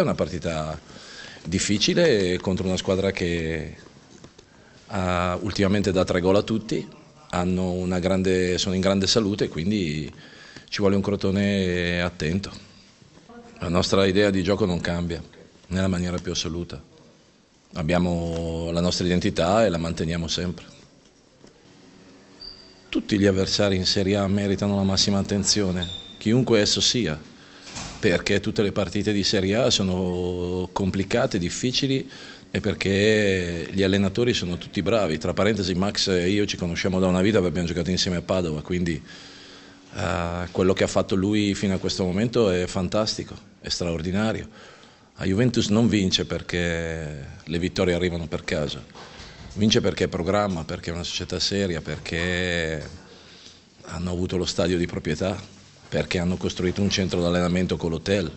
È una partita difficile contro una squadra che ha, ultimamente dà tre gol a tutti, grande, sono in grande salute quindi ci vuole un crotone attento. La nostra idea di gioco non cambia nella maniera più assoluta. Abbiamo la nostra identità e la manteniamo sempre. Tutti gli avversari in Serie A meritano la massima attenzione, chiunque esso sia perché tutte le partite di Serie A sono complicate, difficili e perché gli allenatori sono tutti bravi. Tra parentesi, Max e io ci conosciamo da una vita perché abbiamo giocato insieme a Padova, quindi eh, quello che ha fatto lui fino a questo momento è fantastico, è straordinario. La Juventus non vince perché le vittorie arrivano per caso, vince perché è programma, perché è una società seria, perché hanno avuto lo stadio di proprietà perché hanno costruito un centro d'allenamento con l'hotel,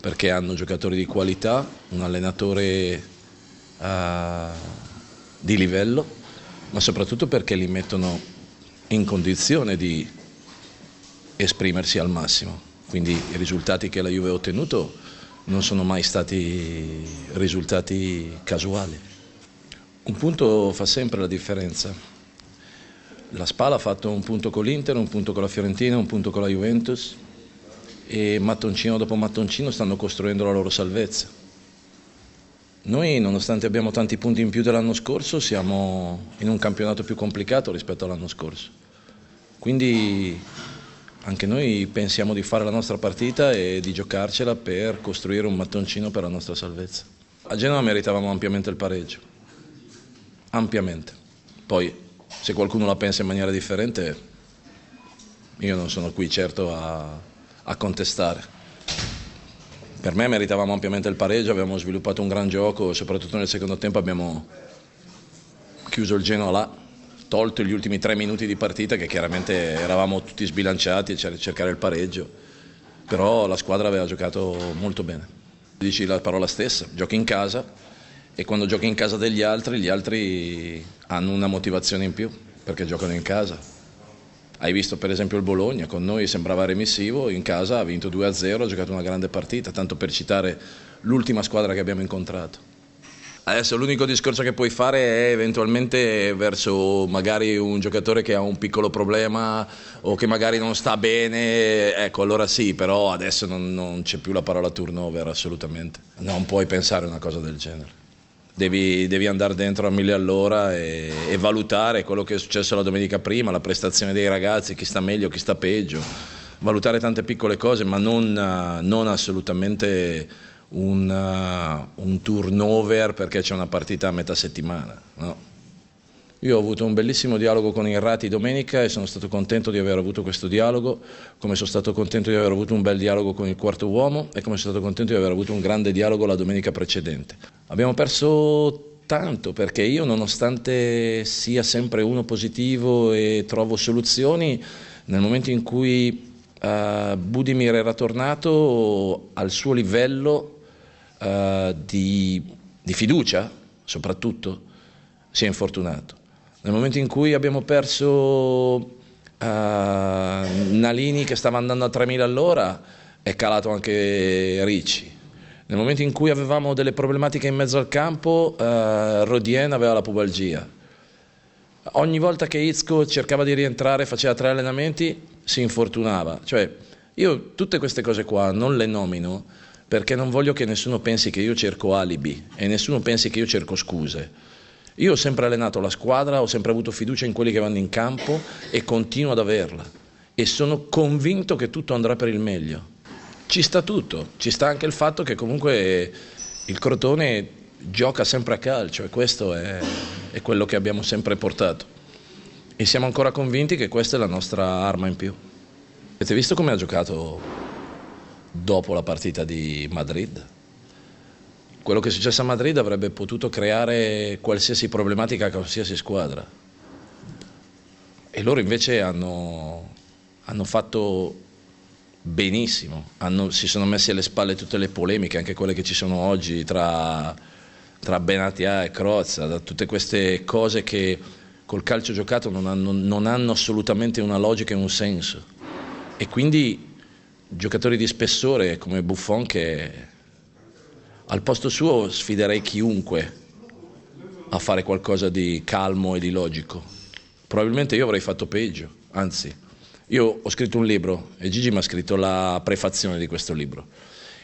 perché hanno giocatori di qualità, un allenatore uh, di livello, ma soprattutto perché li mettono in condizione di esprimersi al massimo. Quindi i risultati che la Juve ha ottenuto non sono mai stati risultati casuali. Un punto fa sempre la differenza la Spala ha fatto un punto con l'Inter, un punto con la Fiorentina, un punto con la Juventus e mattoncino dopo mattoncino stanno costruendo la loro salvezza. Noi, nonostante abbiamo tanti punti in più dell'anno scorso, siamo in un campionato più complicato rispetto all'anno scorso. Quindi anche noi pensiamo di fare la nostra partita e di giocarcela per costruire un mattoncino per la nostra salvezza. A Genova meritavamo ampiamente il pareggio, ampiamente. Poi se qualcuno la pensa in maniera differente, io non sono qui certo a, a contestare. Per me meritavamo ampiamente il pareggio, abbiamo sviluppato un gran gioco, soprattutto nel secondo tempo abbiamo chiuso il Genoa là, tolto gli ultimi tre minuti di partita che chiaramente eravamo tutti sbilanciati a cercare il pareggio, però la squadra aveva giocato molto bene. Dici la parola stessa, giochi in casa, e quando giochi in casa degli altri, gli altri hanno una motivazione in più perché giocano in casa. Hai visto per esempio il Bologna, con noi sembrava remissivo, in casa ha vinto 2-0, ha giocato una grande partita, tanto per citare l'ultima squadra che abbiamo incontrato. Adesso l'unico discorso che puoi fare è eventualmente verso magari un giocatore che ha un piccolo problema o che magari non sta bene, ecco allora sì, però adesso non, non c'è più la parola turnover assolutamente, non puoi pensare a una cosa del genere devi, devi andare dentro a mille all'ora e, e, valutare quello che è successo la domenica prima, la prestazione dei ragazzi, chi sta meglio, chi sta peggio, valutare tante piccole cose, ma non, eh, non assolutamente un, eh, un, turnover perché c'è una partita a metà settimana. No? Io ho avuto un bellissimo dialogo con Irrati domenica e sono stato contento di aver avuto questo dialogo, come sono stato contento di aver avuto un bel dialogo con il quarto uomo e come sono stato contento di aver avuto un grande dialogo la domenica precedente. Abbiamo perso tanto perché io nonostante sia sempre uno positivo e trovo soluzioni, nel momento in cui uh, Budimir era tornato al suo livello uh, di, di fiducia, soprattutto, si è infortunato. Nel momento in cui abbiamo perso Uh, Nalini che stava andando a 3.000 all'ora è calato anche Ricci. Nel momento in cui avevamo delle problematiche in mezzo al campo, eh, Rodien aveva la pubalgia. Ogni volta che Izco cercava di rientrare, faceva tre allenamenti, si infortunava. Cioè, io tutte queste cose qua non le nomino perché non voglio che nessuno pensi che io cerco alibi e nessuno pensi che io cerco scuse. Io ho sempre allenato la squadra, ho sempre avuto fiducia in quelli che vanno in campo e continuo ad averla e sono convinto che tutto andrà per il meglio ci sta tutto, ci sta anche il fatto che comunque il Crotone gioca sempre a calcio e questo è, è quello che abbiamo sempre portato e siamo ancora convinti che questa è la nostra arma in più. Avete visto come ha giocato dopo la partita di Madrid? Quello che è successo a Madrid avrebbe potuto creare qualsiasi problematica a qualsiasi squadra. E loro invece hanno, hanno fatto benissimo, Hanno, si sono messi alle spalle tutte le polemiche, anche quelle che ci sono oggi tra, tra Benatia e Crozza, da tutte queste cose che col calcio giocato non hanno, non hanno assolutamente una logica e un senso. E quindi giocatori di spessore come Buffon che al posto suo sfiderei chiunque a fare qualcosa di calmo e di logico. Probabilmente io avrei fatto peggio, anzi. Io ho scritto un libro e Gigi mi ha scritto la prefazione di questo libro.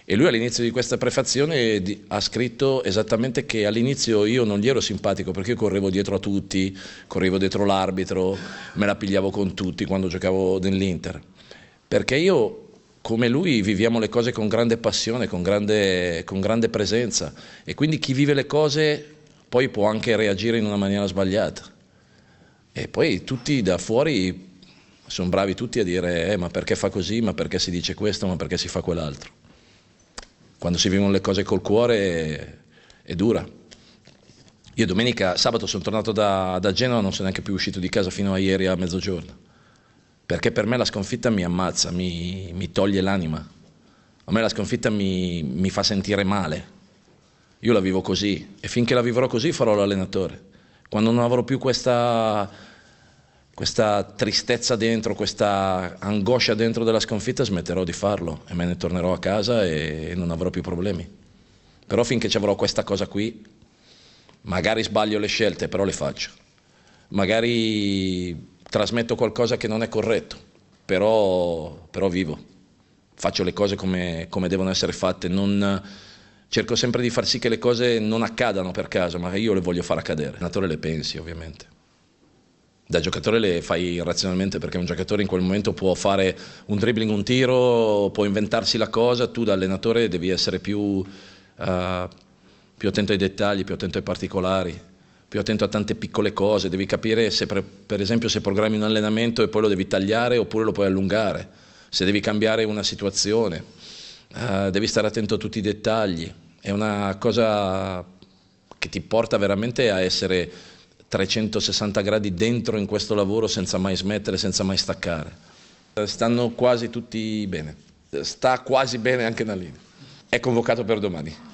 E lui all'inizio di questa prefazione ha scritto esattamente che all'inizio io non gli ero simpatico perché io correvo dietro a tutti, correvo dietro l'arbitro, me la pigliavo con tutti quando giocavo nell'Inter. Perché io, come lui, viviamo le cose con grande passione, con grande, con grande presenza. E quindi chi vive le cose poi può anche reagire in una maniera sbagliata. E poi tutti da fuori sono bravi tutti a dire eh, ma perché fa così, ma perché si dice questo, ma perché si fa quell'altro. Quando si vivono le cose col cuore è dura. Io domenica, sabato sono tornato da, da Genova, non sono neanche più uscito di casa fino a ieri a mezzogiorno, perché per me la sconfitta mi ammazza, mi, mi toglie l'anima, a me la sconfitta mi, mi fa sentire male. Io la vivo così e finché la vivrò così farò l'allenatore. Quando non avrò più questa questa tristezza dentro, questa angoscia dentro della sconfitta, smetterò di farlo e me ne tornerò a casa e non avrò più problemi. Però finché ci avrò questa cosa qui, magari sbaglio le scelte, però le faccio. Magari trasmetto qualcosa che non è corretto, però, però vivo. Faccio le cose come, come devono essere fatte. Non, cerco sempre di far sì che le cose non accadano per caso, ma io le voglio far accadere. Il natore le pensi, ovviamente da giocatore le fai razionalmente perché un giocatore in quel momento può fare un dribbling, un tiro, può inventarsi la cosa, tu da allenatore devi essere più, uh, più attento ai dettagli, più attento ai particolari, più attento a tante piccole cose, devi capire se per, per esempio se programmi un allenamento e poi lo devi tagliare oppure lo puoi allungare, se devi cambiare una situazione, uh, devi stare attento a tutti i dettagli, è una cosa che ti porta veramente a essere 360 gradi dentro in questo lavoro senza mai smettere, senza mai staccare. Eh, stanno quasi tutti bene, sta quasi bene anche Nalini. È convocato per domani.